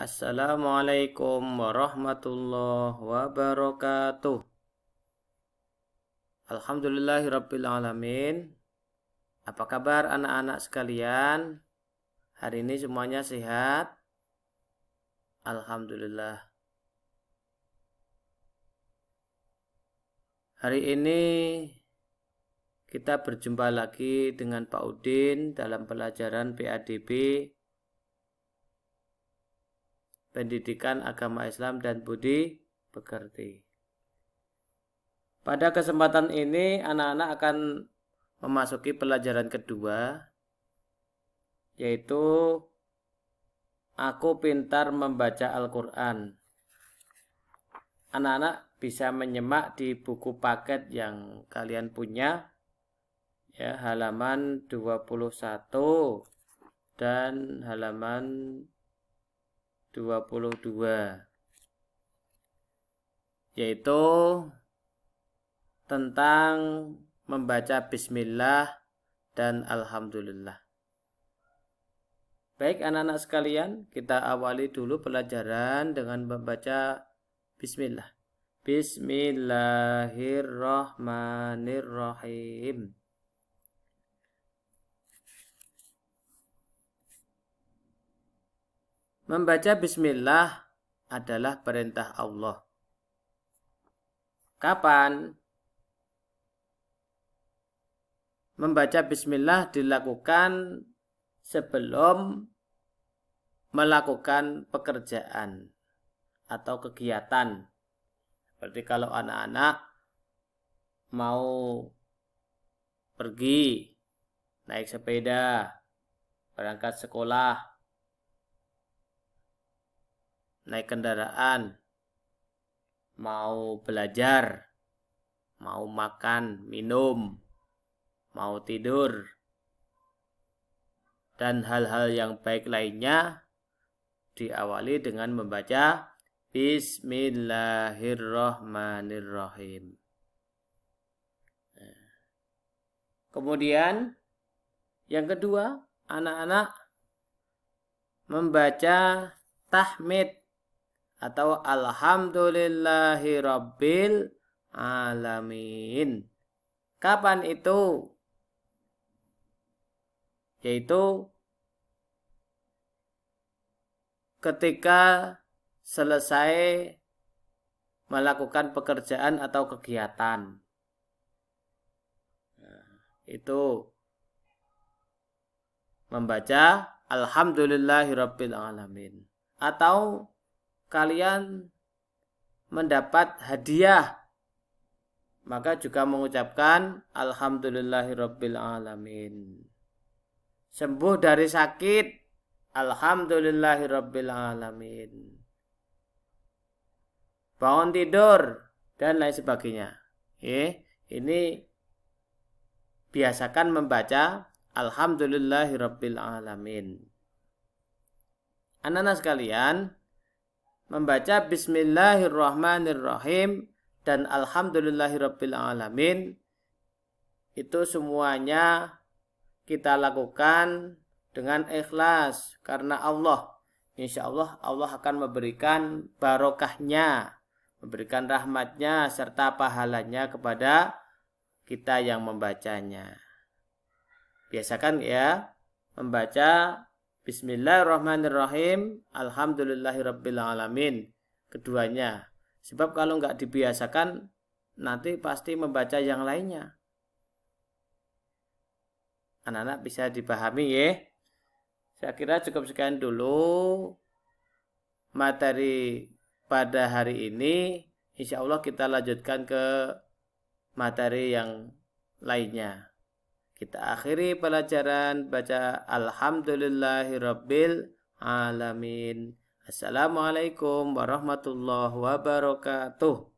Assalamualaikum warahmatullahi wabarakatuh. Alhamdulillahirrabbilalamin. Apa kabar anak-anak sekalian? Hari ini semuanya sehat? Alhamdulillah. Hari ini kita berjumpa lagi dengan Pak Udin dalam pelajaran PADB pendidikan agama Islam dan budi pekerti. Pada kesempatan ini anak-anak akan memasuki pelajaran kedua yaitu aku pintar membaca Al-Qur'an. Anak-anak bisa menyemak di buku paket yang kalian punya ya halaman 21 dan halaman 22 yaitu tentang membaca bismillah dan alhamdulillah. Baik anak-anak sekalian, kita awali dulu pelajaran dengan membaca bismillah. Bismillahirrahmanirrahim. Membaca bismillah adalah perintah Allah. Kapan? Membaca bismillah dilakukan sebelum melakukan pekerjaan atau kegiatan. Seperti kalau anak-anak mau pergi naik sepeda, berangkat sekolah, naik kendaraan, mau belajar, mau makan, minum, mau tidur, dan hal-hal yang baik lainnya diawali dengan membaca Bismillahirrahmanirrahim. Kemudian yang kedua, anak-anak membaca tahmid atau alhamdulillahi rabbil alamin. Kapan itu? Yaitu ketika selesai melakukan pekerjaan atau kegiatan. Nah, itu membaca alhamdulillahi rabbil alamin atau kalian mendapat hadiah maka juga mengucapkan alamin sembuh dari sakit alamin bangun tidur dan lain sebagainya eh ini biasakan membaca alamin anak-anak sekalian membaca Bismillahirrahmanirrahim dan Alhamdulillahirrabbilalamin itu semuanya kita lakukan dengan ikhlas karena Allah insya Allah Allah akan memberikan barokahnya memberikan rahmatnya serta pahalanya kepada kita yang membacanya biasakan ya membaca Bismillahirrahmanirrahim. Alhamdulillahirrabbilalamin. Keduanya. Sebab kalau nggak dibiasakan, nanti pasti membaca yang lainnya. Anak-anak bisa dipahami ya. Saya kira cukup sekian dulu materi pada hari ini. Insya Allah kita lanjutkan ke materi yang lainnya. Kita akhiri pelajaran baca Alhamdulillahirabbil alamin. Assalamualaikum warahmatullahi wabarakatuh.